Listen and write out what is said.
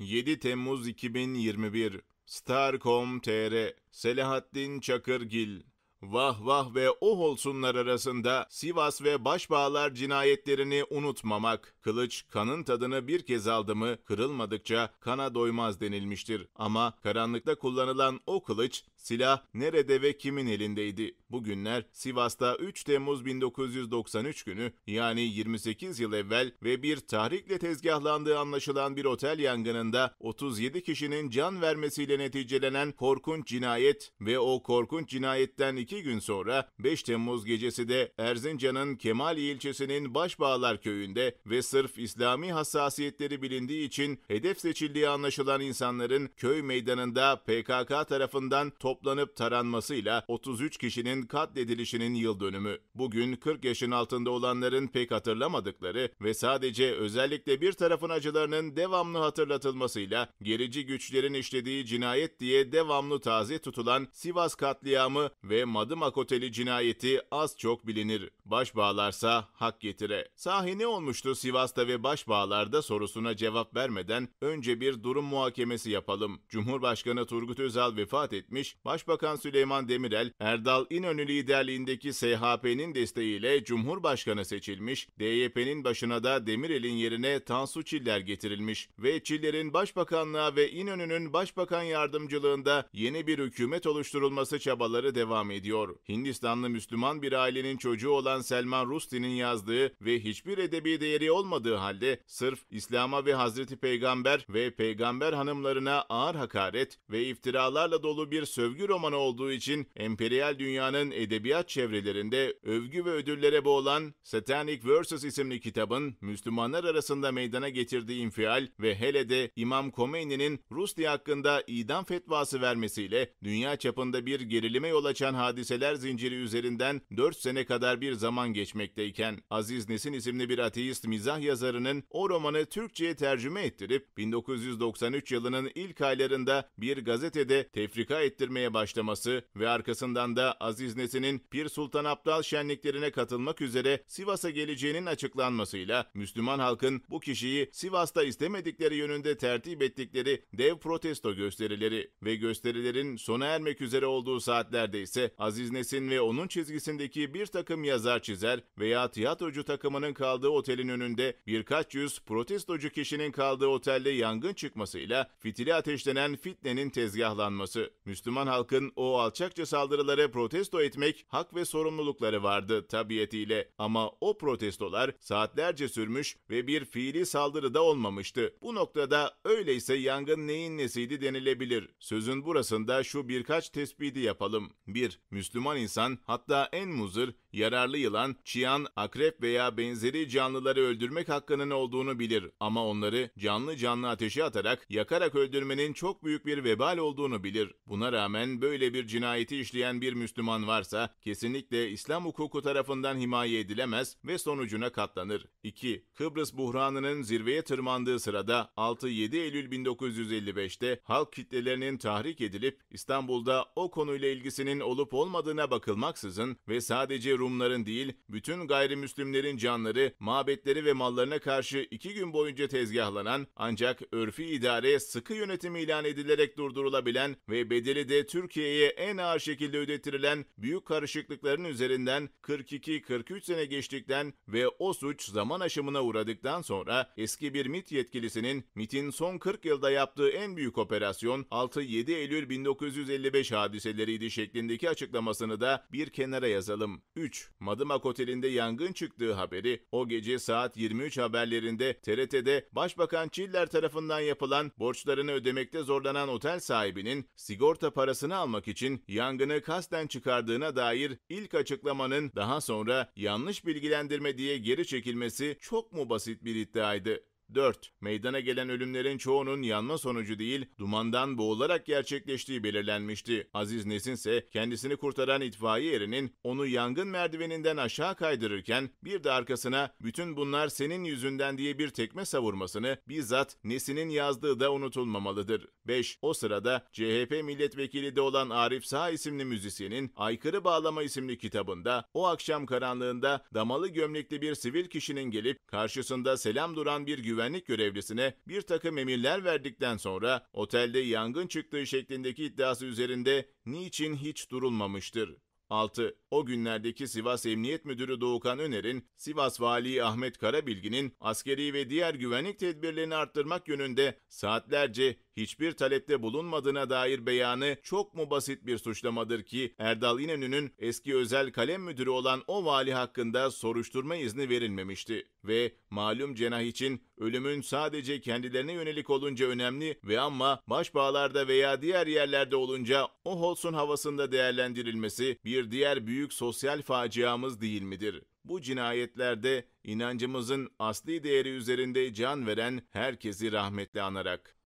7 Temmuz 2021 Star.com.tr Selahattin Çakırgil Vah vah ve oh olsunlar arasında Sivas ve Başbağlar cinayetlerini unutmamak. Kılıç kanın tadını bir kez aldı mı kırılmadıkça kana doymaz denilmiştir. Ama karanlıkta kullanılan o kılıç Silah nerede ve kimin elindeydi? Bugünler Sivas'ta 3 Temmuz 1993 günü yani 28 yıl evvel ve bir tahrikle tezgahlandığı anlaşılan bir otel yangınında 37 kişinin can vermesiyle neticelenen korkunç cinayet ve o korkunç cinayetten 2 gün sonra 5 Temmuz gecesi de Erzincan'ın Kemali ilçesinin Başbağlar köyünde ve sırf İslami hassasiyetleri bilindiği için hedef seçildiği anlaşılan insanların köy meydanında PKK tarafından toplanıp taranmasıyla 33 kişinin katledilişinin yıl dönümü. Bugün 40 yaşın altında olanların pek hatırlamadıkları ve sadece özellikle bir tarafın acılarının devamlı hatırlatılmasıyla gerici güçlerin işlediği cinayet diye devamlı taze tutulan Sivas katliamı ve Madımak Oteli cinayeti az çok bilinir. Baş bağlarsa hak getire. Sahi ne olmuştu Sivas'ta ve baş bağlarda sorusuna cevap vermeden önce bir durum muhakemesi yapalım. Cumhurbaşkanı Turgut Özal vefat etmiş, Başbakan Süleyman Demirel, Erdal İnönü liderliğindeki SHP'nin desteğiyle Cumhurbaşkanı seçilmiş, DYP'nin başına da Demirel'in yerine Tansu Çiller getirilmiş ve Çiller'in başbakanlığa ve İnönü'nün başbakan yardımcılığında yeni bir hükümet oluşturulması çabaları devam ediyor. Hindistanlı Müslüman bir ailenin çocuğu olan Selman Rusti'nin yazdığı ve hiçbir edebi değeri olmadığı halde sırf İslam'a ve Hazreti Peygamber ve Peygamber hanımlarına ağır hakaret ve iftiralarla dolu bir sövgü övgü romanı olduğu için emperyal dünyanın edebiyat çevrelerinde övgü ve ödüllere boğulan Satanic Versus" isimli kitabın Müslümanlar arasında meydana getirdiği infial ve hele de İmam Khomeini'nin Rusya hakkında idam fetvası vermesiyle dünya çapında bir gerilime yol açan hadiseler zinciri üzerinden 4 sene kadar bir zaman geçmekteyken Aziz Nesin isimli bir ateist mizah yazarının o romanı Türkçe'ye tercüme ettirip 1993 yılının ilk aylarında bir gazetede tefrika ettirme etmeye başlaması ve arkasından da Aziz Nesin'in Pir Sultan Abdal şenliklerine katılmak üzere Sivas'a geleceğinin açıklanmasıyla Müslüman halkın bu kişiyi Sivas'ta istemedikleri yönünde tertip ettikleri dev protesto gösterileri ve gösterilerin sona ermek üzere olduğu saatlerde ise Aziz Nesin ve onun çizgisindeki bir takım yazar çizer veya tiyatrocu takımının kaldığı otelin önünde birkaç yüz protestocu kişinin kaldığı otelde yangın çıkmasıyla fitili ateşlenen fitnenin tezgahlanması, Müslüman halkın o alçakça saldırılara protesto etmek hak ve sorumlulukları vardı tabiatiyle. Ama o protestolar saatlerce sürmüş ve bir fiili saldırı da olmamıştı. Bu noktada öyleyse yangın neyin nesiydi denilebilir. Sözün burasında şu birkaç tespiti yapalım. 1. Müslüman insan hatta en muzır, yararlı yılan, çiyan, akrep veya benzeri canlıları öldürmek hakkının olduğunu bilir. Ama onları canlı canlı ateşe atarak, yakarak öldürmenin çok büyük bir vebal olduğunu bilir. Buna rağmen rağmen böyle bir cinayeti işleyen bir Müslüman varsa kesinlikle İslam hukuku tarafından himaye edilemez ve sonucuna katlanır. 2. Kıbrıs buhranının zirveye tırmandığı sırada 6-7 Eylül 1955'te halk kitlelerinin tahrik edilip İstanbul'da o konuyla ilgisinin olup olmadığına bakılmaksızın ve sadece Rumların değil bütün gayrimüslimlerin canları, mabetleri ve mallarına karşı iki gün boyunca tezgahlanan ancak örfi idare sıkı yönetimi ilan edilerek durdurulabilen ve bedeli de Türkiye'ye en ağır şekilde ödettirilen büyük karışıklıkların üzerinden 42-43 sene geçtikten ve o suç zaman aşımına uğradıktan sonra eski bir MIT yetkilisinin MIT'in son 40 yılda yaptığı en büyük operasyon 6-7 Eylül 1955 hadiseleriydi şeklindeki açıklamasını da bir kenara yazalım. 3. Madımak Oteli'nde yangın çıktığı haberi o gece saat 23 haberlerinde TRT'de Başbakan Çiller tarafından yapılan borçlarını ödemekte zorlanan otel sahibinin sigorta parası arkasına almak için yangını kasten çıkardığına dair ilk açıklamanın daha sonra yanlış bilgilendirme diye geri çekilmesi çok mu basit bir iddiaydı? 4. Meydana gelen ölümlerin çoğunun yanma sonucu değil, dumandan boğularak gerçekleştiği belirlenmişti. Aziz Nesin ise kendisini kurtaran itfaiye erinin onu yangın merdiveninden aşağı kaydırırken bir de arkasına bütün bunlar senin yüzünden diye bir tekme savurmasını bizzat Nesin'in yazdığı da unutulmamalıdır. 5. O sırada CHP milletvekili de olan Arif Sağ isimli müzisyenin Aykırı Bağlama isimli kitabında o akşam karanlığında damalı gömlekli bir sivil kişinin gelip karşısında selam duran bir güven güvenlik görevlisine bir takım emirler verdikten sonra otelde yangın çıktığı şeklindeki iddiası üzerinde niçin hiç durulmamıştır? 6 o günlerdeki Sivas Emniyet Müdürü Doğukan Öner'in, Sivas Vali Ahmet Karabilgin'in askeri ve diğer güvenlik tedbirlerini arttırmak yönünde saatlerce hiçbir talepte bulunmadığına dair beyanı çok mu basit bir suçlamadır ki Erdal İnönü'nün eski özel kalem müdürü olan o vali hakkında soruşturma izni verilmemişti ve malum cenah için ölümün sadece kendilerine yönelik olunca önemli ve ama başbağlarda veya diğer yerlerde olunca o olsun havasında değerlendirilmesi bir diğer büyük büyük sosyal faciamız değil midir? Bu cinayetlerde inancımızın asli değeri üzerinde can veren herkesi rahmetle anarak